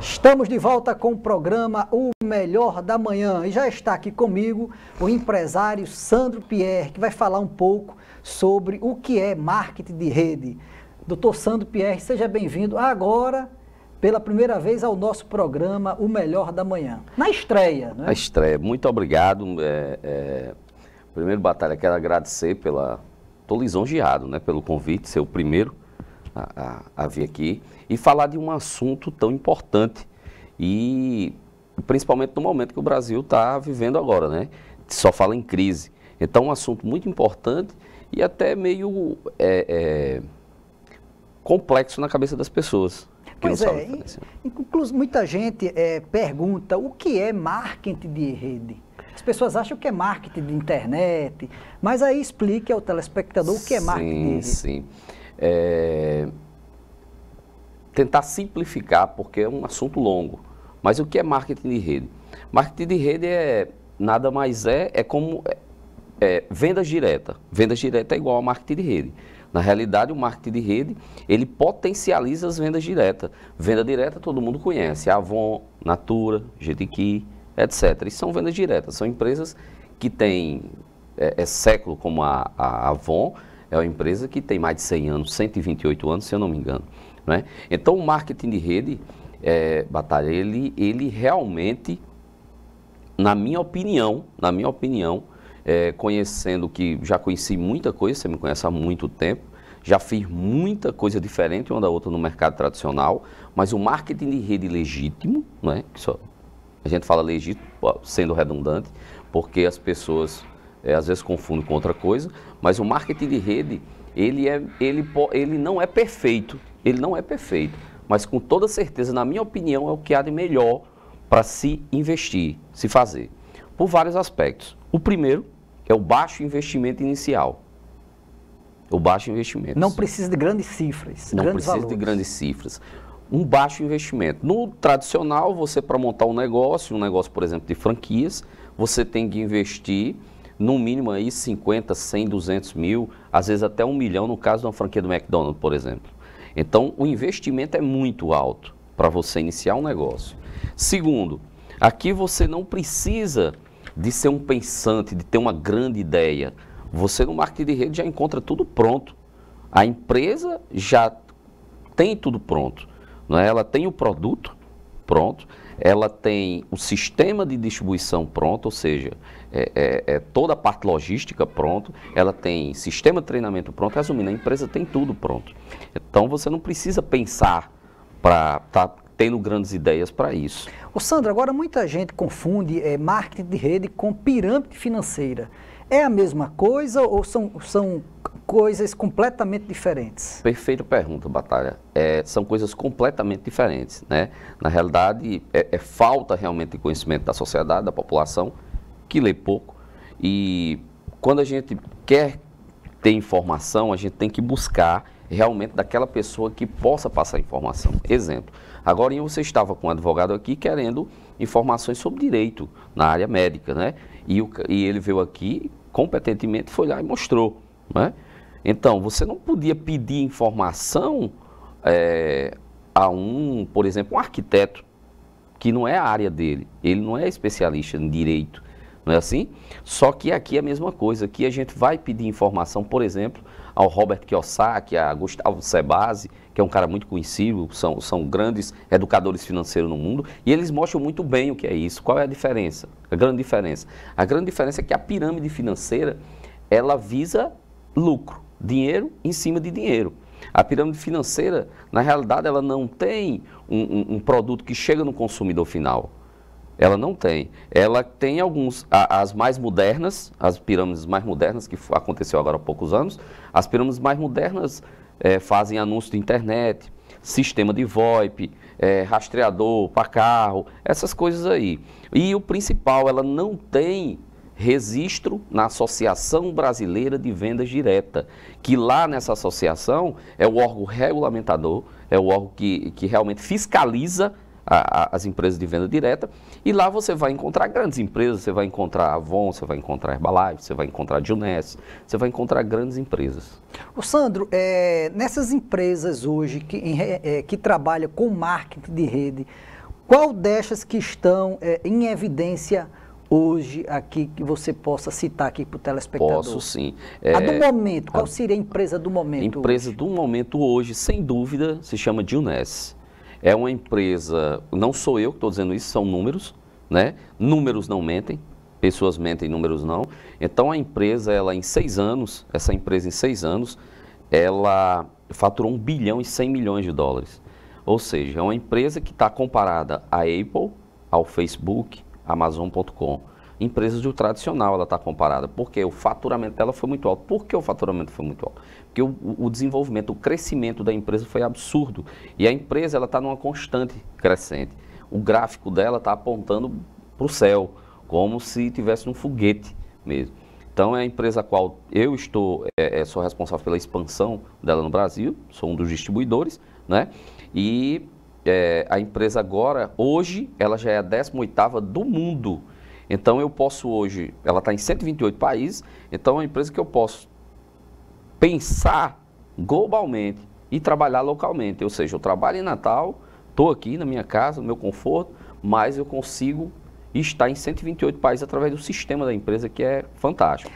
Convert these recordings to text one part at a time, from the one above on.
Estamos de volta com o programa O Melhor da Manhã e já está aqui comigo o empresário Sandro Pierre, que vai falar um pouco sobre o que é marketing de rede. Doutor Sandro Pierre, seja bem-vindo agora, pela primeira vez, ao nosso programa O Melhor da Manhã. Na estreia, né? Na estreia, muito obrigado. É, é... Primeiro, Batalha, quero agradecer pela. Estou lisonjeado né, pelo convite, ser o primeiro a, a, a vir aqui e falar de um assunto tão importante e principalmente no momento que o Brasil está vivendo agora, né? Só fala em crise. Então, um assunto muito importante e até meio é, é, complexo na cabeça das pessoas. Pois é, inclusive muita gente é, pergunta o que é marketing de rede. As pessoas acham que é marketing de internet, mas aí explique ao telespectador o que é marketing de rede. Sim, sim é, tentar simplificar, porque é um assunto longo. Mas o que é marketing de rede? Marketing de rede é nada mais é, é como é, é vendas direta. Vendas direta é igual a marketing de rede. Na realidade, o marketing de rede, ele potencializa as vendas diretas. Venda direta todo mundo conhece, Avon, Natura, Jetiki, etc. E são vendas diretas, são empresas que têm é, é século como a, a Avon, é uma empresa que tem mais de 100 anos, 128 anos, se eu não me engano. Né? Então, o marketing de rede, é, Batalha, ele, ele realmente, na minha opinião, na minha opinião, é, conhecendo que já conheci muita coisa, você me conhece há muito tempo, já fiz muita coisa diferente uma da outra no mercado tradicional, mas o marketing de rede legítimo, né, só a gente fala legítimo sendo redundante, porque as pessoas é, às vezes confundo com outra coisa, mas o marketing de rede, ele, é, ele, ele não é perfeito, ele não é perfeito, mas com toda certeza, na minha opinião, é o que há de melhor para se investir, se fazer, por vários aspectos. O primeiro é o baixo investimento inicial. O baixo investimento. Não precisa de grandes cifras. Não grandes precisa valores. de grandes cifras um baixo investimento. No tradicional, você para montar um negócio, um negócio, por exemplo, de franquias, você tem que investir no mínimo aí 50, 100, 200 mil, às vezes até um milhão, no caso de uma franquia do McDonald's, por exemplo. Então, o investimento é muito alto para você iniciar um negócio. Segundo, aqui você não precisa de ser um pensante, de ter uma grande ideia. Você no marketing de rede já encontra tudo pronto. A empresa já tem tudo pronto. Não é? Ela tem o produto pronto, ela tem o sistema de distribuição pronto, ou seja, é, é, é, toda a parte logística pronto, ela tem sistema de treinamento pronto, resumindo, a empresa tem tudo pronto. Então você não precisa pensar para estar tá tendo grandes ideias para isso. O Sandra, agora muita gente confunde é, marketing de rede com pirâmide financeira. É a mesma coisa ou são, são coisas completamente diferentes? Perfeita pergunta, Batalha. É, são coisas completamente diferentes. Né? Na realidade, é, é falta realmente de conhecimento da sociedade, da população, que lê pouco. E quando a gente quer ter informação, a gente tem que buscar realmente daquela pessoa que possa passar informação. Exemplo, agora você estava com um advogado aqui querendo informações sobre direito na área médica, né? E, o, e ele veio aqui, competentemente foi lá e mostrou, né? Então, você não podia pedir informação é, a um, por exemplo, um arquiteto, que não é a área dele, ele não é especialista em direito não é assim? Só que aqui é a mesma coisa, aqui a gente vai pedir informação, por exemplo, ao Robert Kiyosaki, a Gustavo Sebasi, que é um cara muito conhecido, são, são grandes educadores financeiros no mundo, e eles mostram muito bem o que é isso. Qual é a diferença? A grande diferença. A grande diferença é que a pirâmide financeira, ela visa lucro, dinheiro em cima de dinheiro. A pirâmide financeira, na realidade, ela não tem um, um, um produto que chega no consumidor final. Ela não tem. Ela tem alguns, a, as mais modernas, as pirâmides mais modernas, que aconteceu agora há poucos anos, as pirâmides mais modernas é, fazem anúncio de internet, sistema de VoIP, é, rastreador para carro, essas coisas aí. E o principal, ela não tem registro na Associação Brasileira de Vendas Direta, que lá nessa associação é o órgão regulamentador, é o órgão que, que realmente fiscaliza a, a, as empresas de venda direta. E lá você vai encontrar grandes empresas, você vai encontrar Avon, você vai encontrar Herbalife, você vai encontrar Juness, você vai encontrar grandes empresas. O Sandro, é, nessas empresas hoje que, em, é, que trabalham com marketing de rede, qual destas que estão é, em evidência hoje aqui que você possa citar aqui para o telespectador? Posso sim. É, a do é, momento, qual seria a empresa do momento? empresa hoje? do momento hoje, sem dúvida, se chama Juness. É uma empresa, não sou eu que estou dizendo isso, são números, né? Números não mentem, pessoas mentem, números não. Então a empresa, ela em seis anos, essa empresa em seis anos, ela faturou 1 bilhão e 100 milhões de dólares. Ou seja, é uma empresa que está comparada à Apple, ao Facebook, Amazon.com empresas do tradicional ela está comparada, porque o faturamento dela foi muito alto. Por que o faturamento foi muito alto? Porque o, o desenvolvimento, o crescimento da empresa foi absurdo. E a empresa ela está numa constante crescente. O gráfico dela está apontando para o céu, como se tivesse um foguete mesmo. Então é a empresa a qual eu estou, é, é, sou responsável pela expansão dela no Brasil, sou um dos distribuidores, né? E é, a empresa agora, hoje, ela já é a 18 do mundo então eu posso hoje, ela está em 128 países, então é uma empresa que eu posso pensar globalmente e trabalhar localmente. Ou seja, eu trabalho em Natal, estou aqui na minha casa, no meu conforto, mas eu consigo estar em 128 países através do sistema da empresa, que é fantástico.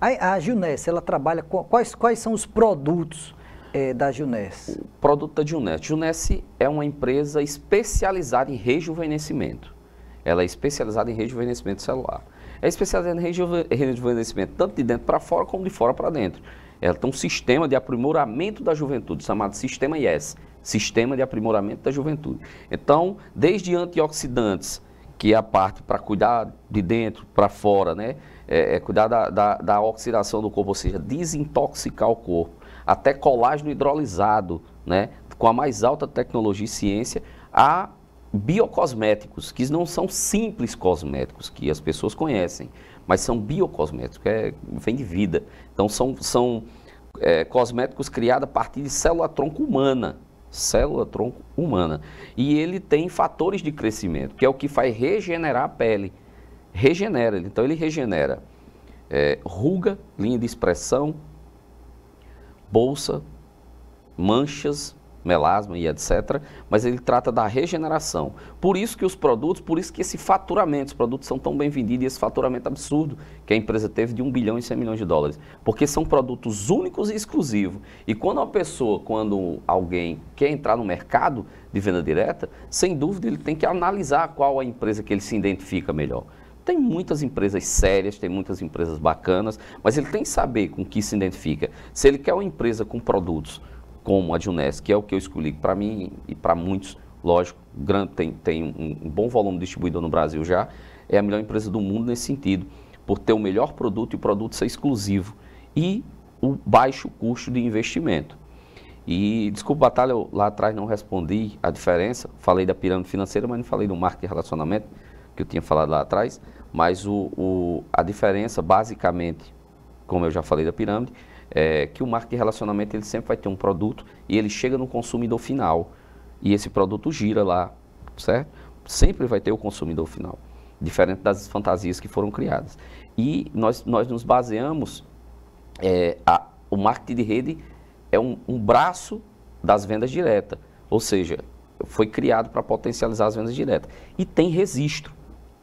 A, a ela trabalha com quais, quais são os produtos é, da Gilnes? O produto da Gilnes. Gilnes é uma empresa especializada em rejuvenescimento. Ela é especializada em rejuvenescimento celular. É especializada em rejuvenescimento tanto de dentro para fora como de fora para dentro. Ela tem um sistema de aprimoramento da juventude, chamado Sistema IES, Sistema de Aprimoramento da Juventude. Então, desde antioxidantes, que é a parte para cuidar de dentro para fora, né? É, é cuidar da, da, da oxidação do corpo, ou seja, desintoxicar o corpo, até colágeno hidrolisado, né? com a mais alta tecnologia e ciência, a biocosméticos, que não são simples cosméticos que as pessoas conhecem, mas são biocosméticos, é, vem de vida. Então são, são é, cosméticos criados a partir de célula-tronco humana, célula-tronco humana. E ele tem fatores de crescimento, que é o que faz regenerar a pele. Regenera, então ele regenera é, ruga, linha de expressão, bolsa, manchas, melasma e etc. Mas ele trata da regeneração. Por isso que os produtos, por isso que esse faturamento, os produtos são tão bem vendidos e esse faturamento absurdo que a empresa teve de 1 bilhão e 100 milhões de dólares. Porque são produtos únicos e exclusivos. E quando uma pessoa, quando alguém quer entrar no mercado de venda direta, sem dúvida ele tem que analisar qual a empresa que ele se identifica melhor. Tem muitas empresas sérias, tem muitas empresas bacanas, mas ele tem que saber com que se identifica. Se ele quer uma empresa com produtos como a de Unesco, que é o que eu escolhi para mim e para muitos, lógico, tem, tem um, bom volume distribuidor no Brasil já, é a melhor empresa do mundo nesse sentido, por ter o melhor produto e o produto ser exclusivo e o baixo custo de investimento. E, desculpa, Batalha, eu lá atrás não respondi a diferença, falei da pirâmide financeira, mas não falei do marketing e relacionamento, que eu tinha falado lá atrás, mas o, o, a diferença, basicamente, como eu já falei da pirâmide, é, que o marketing de relacionamento ele sempre vai ter um produto e ele chega no consumidor final. E esse produto gira lá, certo? Sempre vai ter o consumidor final, diferente das fantasias que foram criadas. E nós, nós nos baseamos, é, a, o marketing de rede é um, um braço das vendas diretas, ou seja, foi criado para potencializar as vendas diretas. E tem registro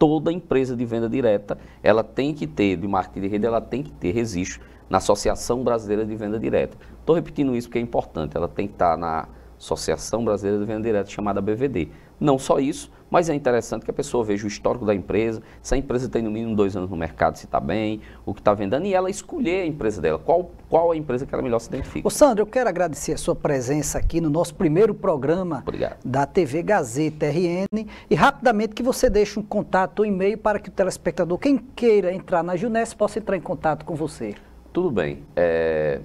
toda empresa de venda direta, ela tem que ter, de marketing de rede, ela tem que ter registro na Associação Brasileira de Venda Direta. Estou repetindo isso porque é importante, ela tem que estar na Associação Brasileira de Venda Direta, chamada BVD. Não só isso, mas é interessante que a pessoa veja o histórico da empresa, se a empresa tem no mínimo dois anos no mercado, se está bem, o que está vendendo, e ela escolher a empresa dela, qual, qual a empresa que ela melhor se identifica. Ô Sandro, eu quero agradecer a sua presença aqui no nosso primeiro programa Obrigado. da TV Gazeta RN e rapidamente que você deixe um contato, um e-mail para que o telespectador, quem queira entrar na Junes, possa entrar em contato com você. Tudo bem. É...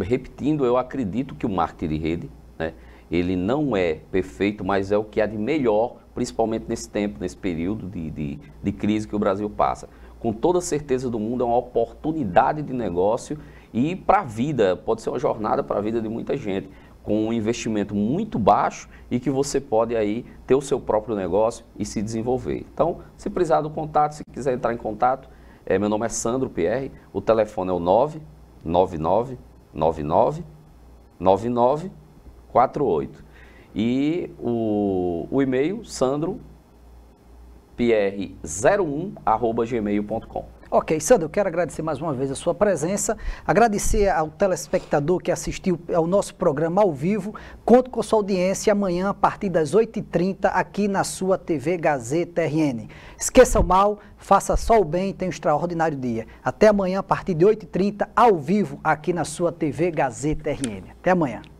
Repetindo, eu acredito que o marketing de rede, né? ele não é perfeito, mas é o que há de melhor, principalmente nesse tempo, nesse período de, de, de crise que o Brasil passa. Com toda certeza do mundo, é uma oportunidade de negócio e para a vida, pode ser uma jornada para a vida de muita gente, com um investimento muito baixo e que você pode aí ter o seu próprio negócio e se desenvolver. Então, se precisar do contato, se quiser entrar em contato, é, meu nome é Sandro Pierre, o telefone é o 999 99 99 48. E o, o e-mail, sandropierre01@gmail.com. Ok, Sandro, eu quero agradecer mais uma vez a sua presença, agradecer ao telespectador que assistiu ao nosso programa ao vivo. Conto com sua audiência amanhã a partir das 8h30 aqui na sua TV Gazeta RN. Esqueça o mal, faça só o bem e tenha um extraordinário dia. Até amanhã a partir de 8h30 ao vivo aqui na sua TV Gazeta RN. Até amanhã.